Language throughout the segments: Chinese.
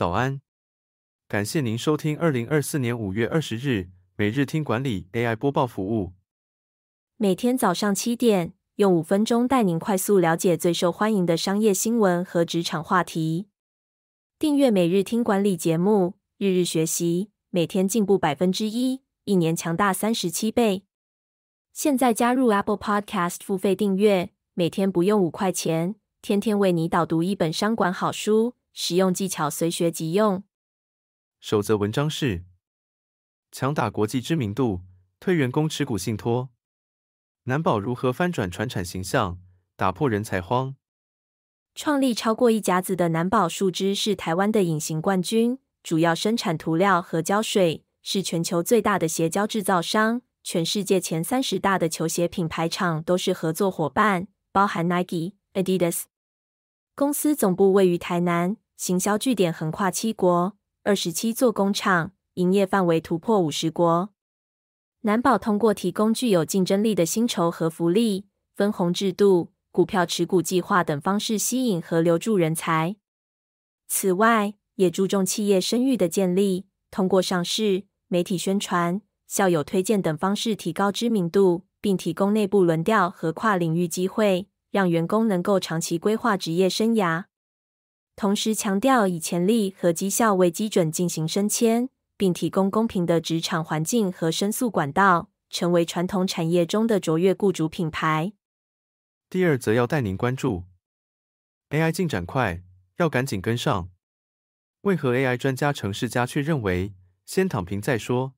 早安，感谢您收听二零二四年五月二十日每日听管理 AI 播报服务。每天早上七点，用五分钟带您快速了解最受欢迎的商业新闻和职场话题。订阅每日听管理节目，日日学习，每天进步百分之一，一年强大三十七倍。现在加入 Apple Podcast 付费订阅，每天不用五块钱，天天为你导读一本商管好书。使用技巧随学即用。守则文章是强打国际知名度，推员工持股信托。难保如何翻转船产形象，打破人才荒？创立超过一甲子的南宝树脂是台湾的隐形冠军，主要生产涂料和胶水，是全球最大的鞋胶制造商。全世界前三十大的球鞋品牌厂都是合作伙伴，包含 Nike、Adidas。公司总部位于台南。行销据点横跨七国，二十七座工厂，营业范围突破五十国。南宝通过提供具有竞争力的薪酬和福利、分红制度、股票持股计划等方式，吸引和留住人才。此外，也注重企业声誉的建立，通过上市、媒体宣传、校友推荐等方式提高知名度，并提供内部轮调和跨领域机会，让员工能够长期规划职业生涯。同时强调以潜力和绩效为基准进行升迁，并提供公平的职场环境和申诉管道，成为传统产业中的卓越雇主品牌。第二，则要带您关注 AI 进展快，要赶紧跟上。为何 AI 专家、程世佳却认为先躺平再说？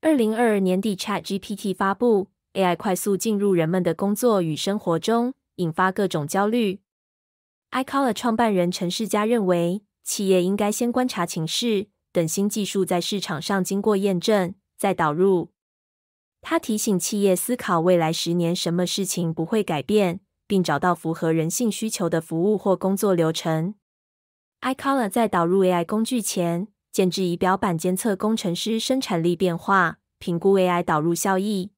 二零二二年底，ChatGPT 发布，AI 快速进入人们的、工作与生活中，引发各种焦虑。i c o l a r 创办人陈世佳认为，企业应该先观察情势，等新技术在市场上经过验证再导入。他提醒企业思考未来十年什么事情不会改变，并找到符合人性需求的服务或工作流程。i c o l a r 在导入 AI 工具前，建制仪表板监测工程师生产力变化，评估 AI 导入效益。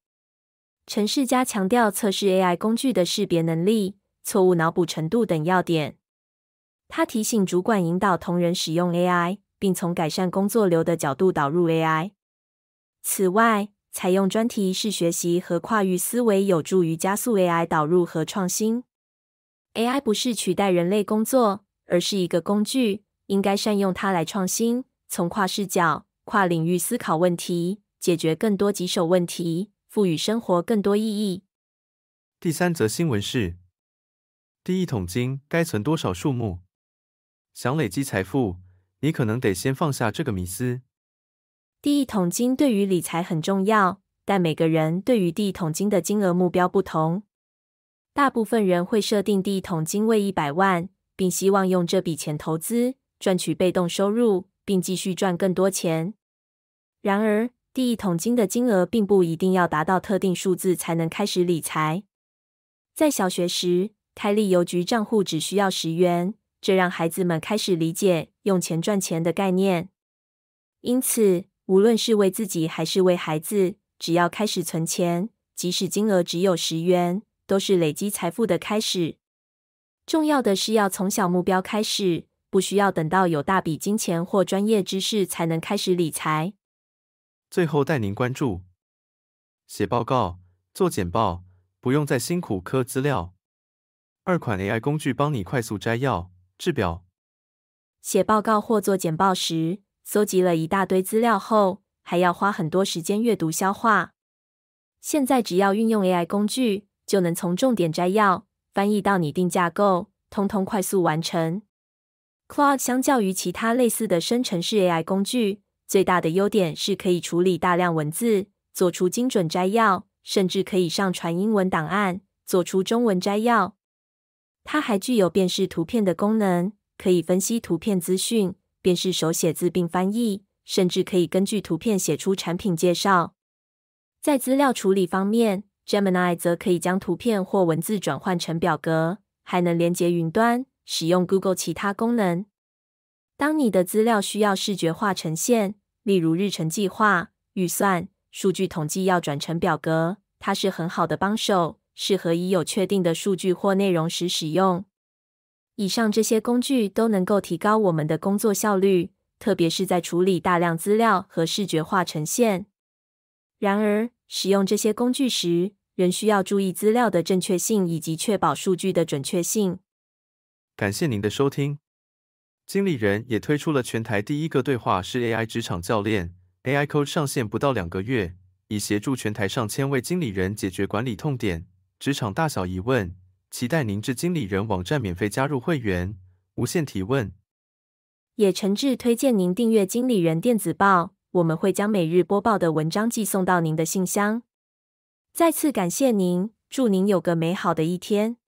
陈世佳强调测试 AI 工具的识别能力。错误脑补程度等要点。他提醒主管引导同仁使用 AI，并从改善工作流的角度导入 AI。此外，采用专题式学习和跨域思维有助于加速 AI 导入和创新。AI 不是取代人类工作，而是一个工具，应该善用它来创新，从跨视角、跨领域思考问题，解决更多棘手问题，赋予生活更多意义。第三则新闻是。第一桶金该存多少数目？想累积财富，你可能得先放下这个迷思。第一桶金对于理财很重要，但每个人对于第一桶金的金额目标不同。大部分人会设定第一桶金为一百万，并希望用这笔钱投资，赚取被动收入，并继续赚更多钱。然而，第一桶金的金额并不一定要达到特定数字才能开始理财。在小学时，开立邮局账户只需要十元，这让孩子们开始理解用钱赚钱的概念。因此，无论是为自己还是为孩子，只要开始存钱，即使金额只有十元，都是累积财富的开始。重要的是要从小目标开始，不需要等到有大笔金钱或专业知识才能开始理财。最后，带您关注写报告、做简报，不用再辛苦刻资料。二款 AI 工具帮你快速摘要制表。写报告或做简报时，搜集了一大堆资料后，还要花很多时间阅读消化。现在只要运用 AI 工具，就能从重点摘要、翻译到拟定架构，通通快速完成。c l o u d 相较于其他类似的生成式 AI 工具，最大的优点是可以处理大量文字，做出精准摘要，甚至可以上传英文档案，做出中文摘要。它还具有辨识图片的功能，可以分析图片资讯、辨识手写字并翻译，甚至可以根据图片写出产品介绍。在资料处理方面，Gemini 则可以将图片或文字转换成表格，还能连接云端，使用 Google 其他功能。当你的资料需要视觉化呈现，例如日程计划、预算、数据统计要转成表格，它是很好的帮手。适合已有确定的数据或内容时使用。以上这些工具都能够提高我们的工作效率，特别是在处理大量资料和视觉化呈现。然而，使用这些工具时，仍需要注意资料的正确性以及确保数据的准确性。感谢您的收听。经理人也推出了全台第一个对话式 AI 职场教练 AI Coach 上线不到两个月，已协助全台上千位经理人解决管理痛点。职场大小疑问，期待您至经理人网站免费加入会员，无限提问。也诚挚推荐您订阅经理人电子报，我们会将每日播报的文章寄送到您的信箱。再次感谢您，祝您有个美好的一天。